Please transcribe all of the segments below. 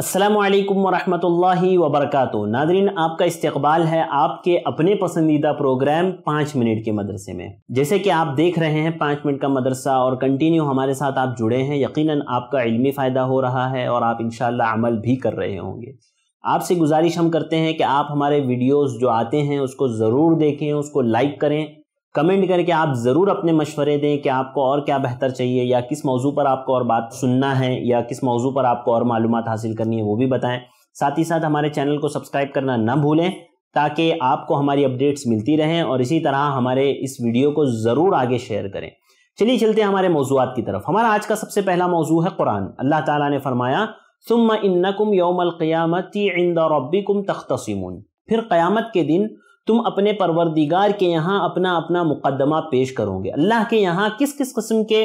Aslam वरहि वबरक Nadreen आपका इस्तकबाल है आपके अपने पसंदीदा प्रोग्राम पाँच मिनट के मदरसे में जैसे कि आप देख रहे हैं पाँच मिनट का मदरसा और कंटिन्यू हमारे साथ आप जुड़े हैं यकीनन आपका इल्मी फ़ायदा हो रहा है और आप इन अमल भी कर रहे होंगे आपसे गुजारिश हम करते हैं कि आप हमारे वीडियोज़ जो आते हैं उसको ज़रूर देखें उसको लाइक करें कमेंट करके आप ज़रूर अपने मशवरे दें कि आपको और क्या बेहतर चाहिए या किस मौजू पर आपको और बात सुनना है या किस मौजू पर आपको और मालूम हासिल करनी है वो भी बताएं साथ ही साथ हमारे चैनल को सब्सक्राइब करना ना भूलें ताकि आपको हमारी अपडेट्स मिलती रहें और इसी तरह हमारे इस वीडियो को ज़रूर आगे शेयर करें चलिए चलते हैं हमारे मौजूद की तरफ हमारा आज का सबसे पहला मौजू है कुरान अल्लाह ताला ने फरमाया सुम इन्नकुम योमल क़ियामत इंदा रब्बिकुम तख्तसिमून फिर क़यामत के दिन तुम अपने परवरदिगार के यहाँ अपना अपना मुकदमा पेश करोगे अल्लाह के यहाँ किस किस किस्म के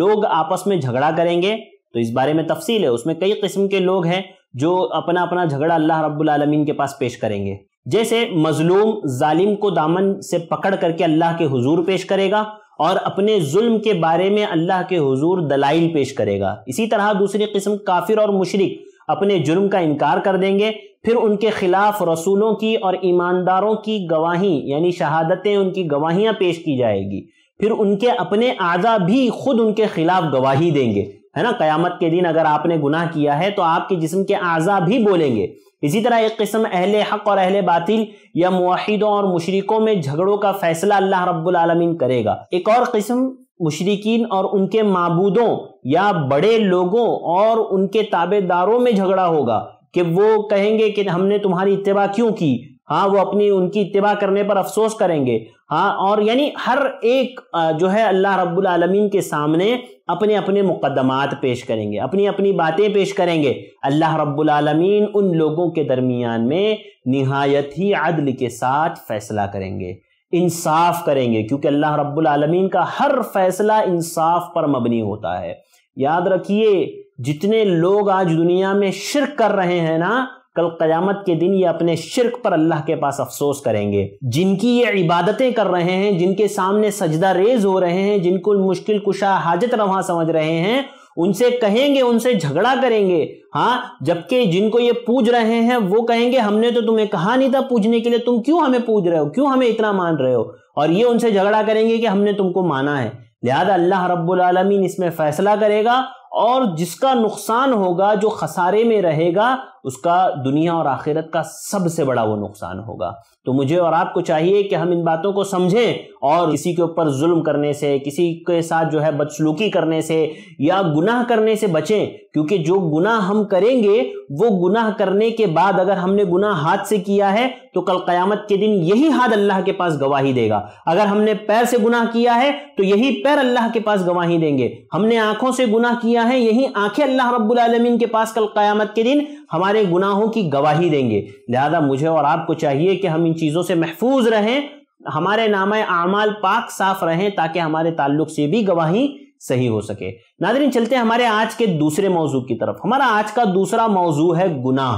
लोग आपस में झगड़ा करेंगे तो इस बारे में तफसील है उसमें कई किस्म के लोग हैं जो अपना अपना झगड़ा अल्लाह रब्बुल के पास पेश करेंगे जैसे मजलूम जालिम को दामन से पकड़ करके अल्लाह के हुजूर पेश करेगा और अपने जुल्म के बारे में अल्लाह के हुजूर दलाइल पेश करेगा इसी तरह दूसरी किस्म काफिर और मुशरिक अपने जुर्म का इनकार कर देंगे फिर उनके खिलाफ रसूलों की और ईमानदारों की गवाही यानी शहादतें उनकी गवाहियां पेश की जाएगी फिर उनके अपने आज़ा भी खुद उनके खिलाफ गवाही देंगे है ना कयामत के दिन अगर आपने गुनाह किया है तो आपके जिस्म के आज़ा भी बोलेंगे इसी तरह एक किस्म अहले हक और अहले बातिल या मुहिदों और मुशरकों में झगड़ों का फैसला अल्लाह रब्बुल करेगा एक और किस्म मुशरकिन और उनके मबूदों या बड़े लोगों और उनके ताबेदारों में झगड़ा होगा कि वो कहेंगे कि हमने तुम्हारी इतवा क्यों की हाँ वो अपनी उनकी इतबा करने पर अफसोस करेंगे हाँ और यानी हर एक जो है अल्लाह रब्बुल के सामने अपने अपने मुकदमात पेश करेंगे अपनी अपनी बातें पेश करेंगे अल्लाह रब्बुल उन लोगों के दरमियान में नहायत ही अदल के साथ फैसला करेंगे इंसाफ करेंगे क्योंकि अल्लाह रब्बुल का हर फैसला इंसाफ पर मबनी होता है याद रखिए जितने लोग आज दुनिया में शिरक कर रहे हैं ना कल कयामत के दिन ये अपने शिरक पर अल्लाह के पास अफसोस करेंगे जिनकी ये इबादतें कर रहे हैं जिनके सामने सजदा रेज हो रहे हैं जिनको मुश्किल कुशा हाजत रवा समझ रहे हैं उनसे कहेंगे उनसे झगड़ा करेंगे हाँ जबकि जिनको ये पूज रहे हैं वो कहेंगे हमने तो तुम्हें कहा नहीं था पूजने के लिए तुम क्यों हमें पूज रहे हो क्यों हमें इतना मान रहे हो और ये उनसे झगड़ा करेंगे कि हमने तुमको माना है लिहाजा अल्लाह रब्बुल आलमीन इसमें फैसला करेगा और जिसका नुकसान होगा जो खसारे में रहेगा उसका दुनिया और आखिरत का सबसे बड़ा वो नुकसान होगा तो मुझे और आपको चाहिए कि हम इन बातों को समझें और किसी के ऊपर जुल्म करने से किसी के साथ जो है बदसलूकी करने से या गुनाह करने से बचें क्योंकि जो गुनाह हम करेंगे वो गुनाह करने के बाद अगर हमने गुनाह हाथ से किया है तो कल क़यामत के दिन यही हाथ अल्लाह के पास गवाही देगा अगर हमने पैर से गुनाह किया है तो यही पैर अल्लाह के पास गवाही देंगे हमने आंखों से गुनाह किया है यही आंखें अल्लाह रब्बुल रबालमीन के पास कल क़यामत के दिन हमारे हमारे गुनाहों की गवाही देंगे लिहाजा मुझे और आपको चाहिए कि हम इन चीज़ों से महफूज रहें हमारे नामा आमाल पाक साफ रहें ताकि हमारे ताल्लुक से भी गवाही सही हो सके नादरीन चलते हमारे आज के दूसरे मौजू की तरफ हमारा आज का दूसरा मौजू है गुनाह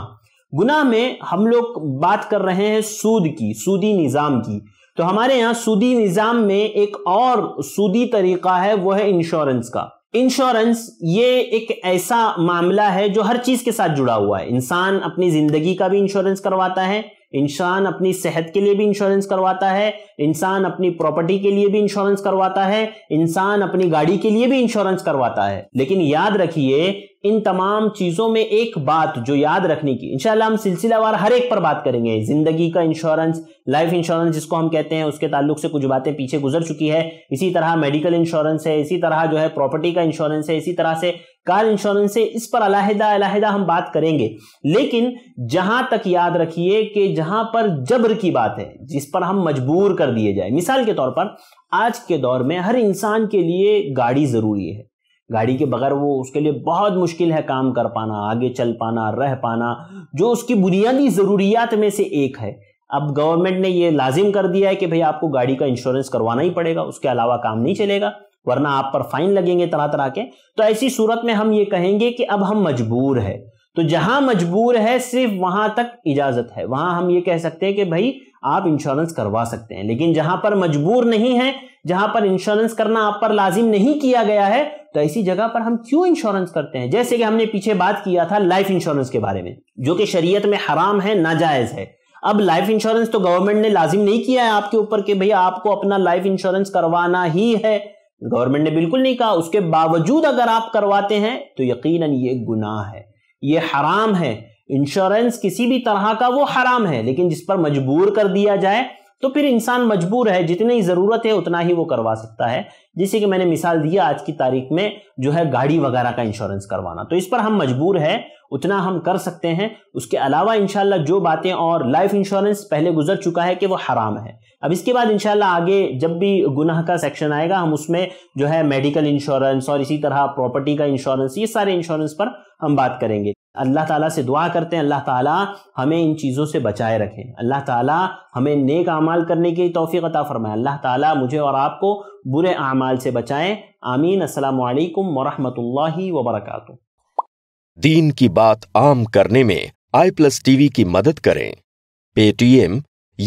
गुनाह में हम लोग बात कर रहे हैं सूद की सूदी निज़ाम की तो हमारे यहाँ सूदी निज़ाम में एक और सूदी तरीका है वो है इंश्योरेंस का इंश्योरेंस ये एक ऐसा मामला है जो हर चीज के साथ जुड़ा हुआ है इंसान अपनी जिंदगी का भी इंश्योरेंस करवाता है इंसान अपनी सेहत के लिए भी इंश्योरेंस करवाता है इंसान अपनी प्रॉपर्टी के लिए भी इंश्योरेंस करवाता है इंसान अपनी गाड़ी के लिए भी इंश्योरेंस करवाता है लेकिन याद रखिए इन तमाम चीज़ों में एक बात जो याद रखने की इंशाल्लाह हम सिलसिलावार हर एक पर बात करेंगे ज़िंदगी का इंश्योरेंस लाइफ इंश्योरेंस जिसको हम कहते हैं उसके ताल्लुक से कुछ बातें पीछे गुजर चुकी है इसी तरह मेडिकल इंश्योरेंस है इसी तरह जो है प्रॉपर्टी का इंश्योरेंस है इसी तरह से कार इंश्योरेंस है इस पर अलाहिदा अलाहिदा हम बात करेंगे लेकिन जहां तक याद रखिए कि जहां पर जबर की बात है जिस पर हम मजबूर कर दिए जाए मिसाल के तौर पर आज के दौर में हर इंसान के लिए गाड़ी ज़रूरी है गाड़ी के बगैर वो उसके लिए बहुत मुश्किल है काम कर पाना आगे चल पाना रह पाना जो उसकी बुनियादी ज़रूरियात में से एक है अब गवर्नमेंट ने ये लाजिम कर दिया है कि भाई आपको गाड़ी का इंश्योरेंस करवाना ही पड़ेगा उसके अलावा काम नहीं चलेगा वरना आप पर फाइन लगेंगे तरह तरह के तो ऐसी सूरत में हम ये कहेंगे कि अब हम मजबूर है तो जहां मजबूर है सिर्फ वहां तक इजाजत है वहां हम ये कह सकते हैं कि भाई आप इंश्योरेंस करवा सकते हैं लेकिन जहां पर मजबूर नहीं है जहां पर इंश्योरेंस करना आप पर लाजिम नहीं किया गया है तो ऐसी जगह पर हम क्यों इंश्योरेंस करते हैं जैसे कि हमने पीछे बात किया था लाइफ इंश्योरेंस के बारे में जो कि शरीयत में हराम है नाजायज है अब लाइफ इंश्योरेंस तो गवर्नमेंट ने लाजिम नहीं किया है आपके ऊपर कि भैया आपको अपना लाइफ इंश्योरेंस करवाना ही है गवर्नमेंट ने बिल्कुल नहीं कहा उसके बावजूद अगर आप करवाते हैं तो यकीन ये गुनाह है ये हराम है इंश्योरेंस किसी भी तरह का वो हराम है लेकिन जिस पर मजबूर कर दिया जाए तो फिर इंसान मजबूर है जितनी ज़रूरत है उतना ही वो करवा सकता है जैसे कि मैंने मिसाल दिया आज की तारीख में जो है गाड़ी वगैरह का इंश्योरेंस करवाना तो इस पर हम मजबूर है उतना हम कर सकते हैं उसके अलावा इनशाला जो बातें और लाइफ इंश्योरेंस पहले गुजर चुका है कि वो हराम है अब इसके बाद इनशाला आगे जब भी गुनाह का सेक्शन आएगा हम उसमें जो है मेडिकल इंश्योरेंस और इसी तरह प्रॉपर्टी का इंश्योरेंस ये सारे इंश्योरेंस पर हम बात करेंगे अल्लाह ताला से दुआ करते हैं अल्लाह ताला हमें इन चीज़ों से बचाए रखें अल्लाह ताला हमें नेक अमाल करने की तोफ़ी अता फ़रमाएँ अल्लाह ताला मुझे और आपको बुरे अमाल से बचाएँ आमीन असलकम वरहमल वबरक दीन की बात आम करने में आई प्लस टीवी की मदद करें पेटीएम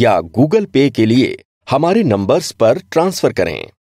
या गूगल पे के लिए हमारे नंबर्स पर ट्रांसफ़र करें